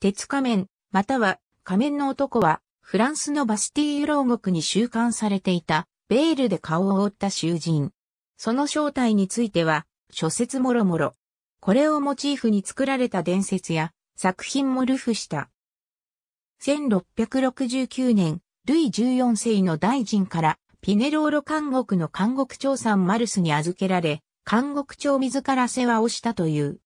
鉄仮面、または仮面の男は、フランスのバスティーユ牢獄に収監されていた、ベールで顔を覆った囚人。その正体については、諸説もろもろ。これをモチーフに作られた伝説や作品も流布した。1669年、ルイ14世の大臣からピネローロ監獄の監獄長さんマルスに預けられ、監獄長自ら世話をしたという。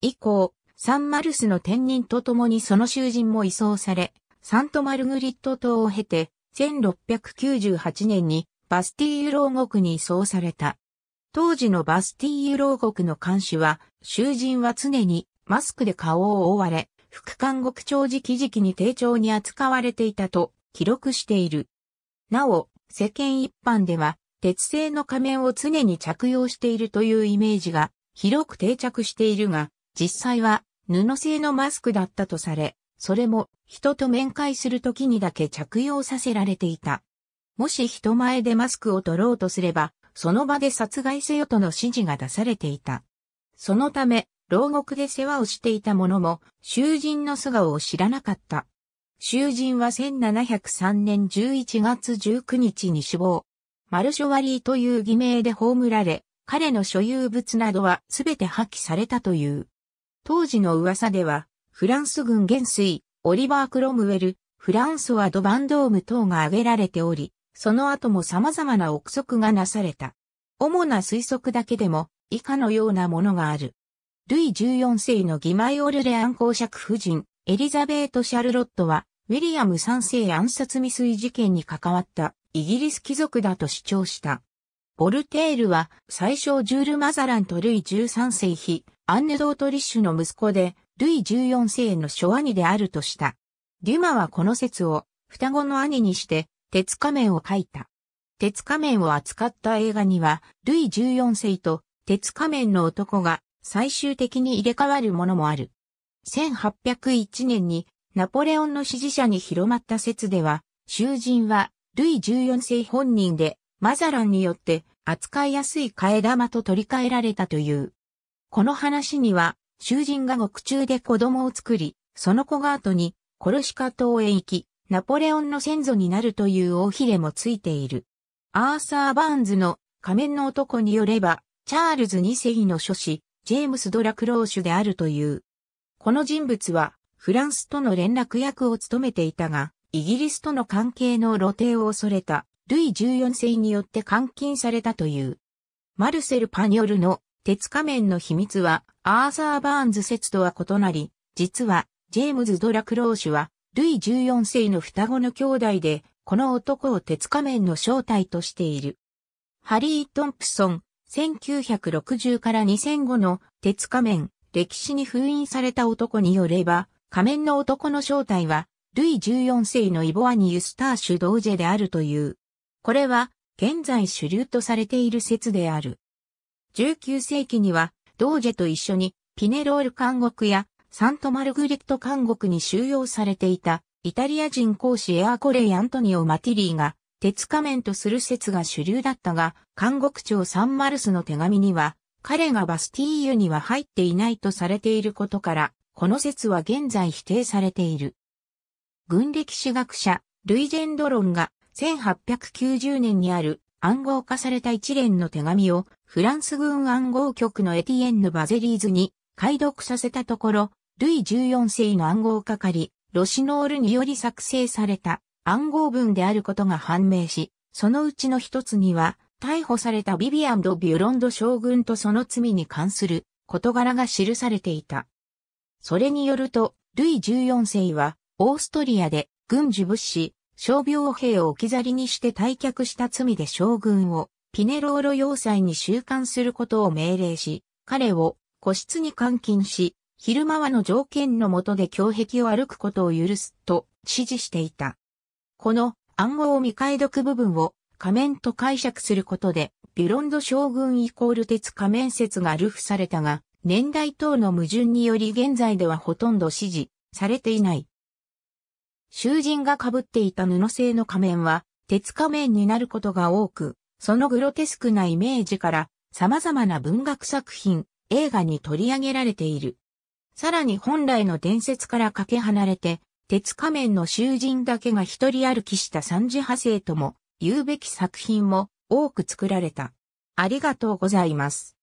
以降、サンマルスの天人と共にその囚人も移送され、サントマルグリット島を経て、1698年にバスティーユ牢獄に移送された。当時のバスティーユ牢獄の監視は、囚人は常にマスクで顔を覆われ、副監獄長時期時期に丁重に扱われていたと記録している。なお、世間一般では、鉄製の仮面を常に着用しているというイメージが広く定着しているが、実際は布製のマスクだったとされ、それも人と面会するときにだけ着用させられていた。もし人前でマスクを取ろうとすれば、その場で殺害せよとの指示が出されていた。そのため、牢獄で世話をしていた者も、囚人の素顔を知らなかった。囚人は1703年11月19日に死亡。マルショワリーという偽名で葬られ、彼の所有物などはすべて破棄されたという。当時の噂では、フランス軍元帥、オリバー・クロムウェル、フランソワ・ド・バンドーム等が挙げられており、その後も様々な憶測がなされた。主な推測だけでも以下のようなものがある。ルイ14世のギマイ・オルレアン公爵夫人、エリザベート・シャルロットは、ウィリアム3世暗殺未遂事件に関わったイギリス貴族だと主張した。ボルテールは最初ジュール・マザランとルイ13世妃、アンネ・ドートリッシュの息子で、ルイ14世の諸兄であるとした。デュマはこの説を、双子の兄にして、鉄仮面を書いた。鉄仮面を扱った映画には、ルイ14世と鉄仮面の男が最終的に入れ替わるものもある。1801年にナポレオンの支持者に広まった説では、囚人はルイ14世本人でマザランによって扱いやすい替え玉と取り替えられたという。この話には、囚人が獄中で子供を作り、その子が後に、コルシカ島へ行き、ナポレオンの先祖になるという大ひれもついている。アーサー・バーンズの仮面の男によれば、チャールズ2世の諸子、ジェームス・ドラクローシュであるという。この人物は、フランスとの連絡役を務めていたが、イギリスとの関係の露呈を恐れた、ルイ14世によって監禁されたという。マルセル・パニョルの鉄仮面の秘密は、アーサー・バーンズ説とは異なり、実は、ジェームズ・ドラクロー氏は、ルイ14世の双子の兄弟で、この男を鉄仮面の正体としている。ハリー・トンプソン、1960から2005の鉄仮面、歴史に封印された男によれば、仮面の男の正体は、ルイ14世のイボアニ・ユスターシュ・ドージェであるという。これは、現在主流とされている説である。19世紀には、ドージェと一緒にピネロール監獄やサントマルグリット監獄に収容されていたイタリア人講師エアコレイ・アントニオ・マティリーが鉄仮面とする説が主流だったが、監獄長サンマルスの手紙には、彼がバスティーユには入っていないとされていることから、この説は現在否定されている。軍歴史学者、ルイジェンドロンが1890年にある暗号化された一連の手紙をフランス軍暗号局のエティエンヌ・バゼリーズに解読させたところ、ルイ14世の暗号係、ロシノールにより作成された暗号文であることが判明し、そのうちの一つには、逮捕されたビビアン・ド・ビュロンド将軍とその罪に関する事柄が記されていた。それによると、ルイ14世は、オーストリアで軍事物資、傷病兵を置き去りにして退却した罪で将軍をピネローロ要塞に収監することを命令し、彼を個室に監禁し、昼間はの条件の下で胸壁を歩くことを許すと指示していた。この暗号未解読部分を仮面と解釈することで、ビュロンド将軍イコール鉄仮面説が流布されたが、年代等の矛盾により現在ではほとんど支持されていない。囚人が被っていた布製の仮面は、鉄仮面になることが多く、そのグロテスクなイメージから様々な文学作品、映画に取り上げられている。さらに本来の伝説からかけ離れて、鉄仮面の囚人だけが一人歩きした三次派生とも言うべき作品も多く作られた。ありがとうございます。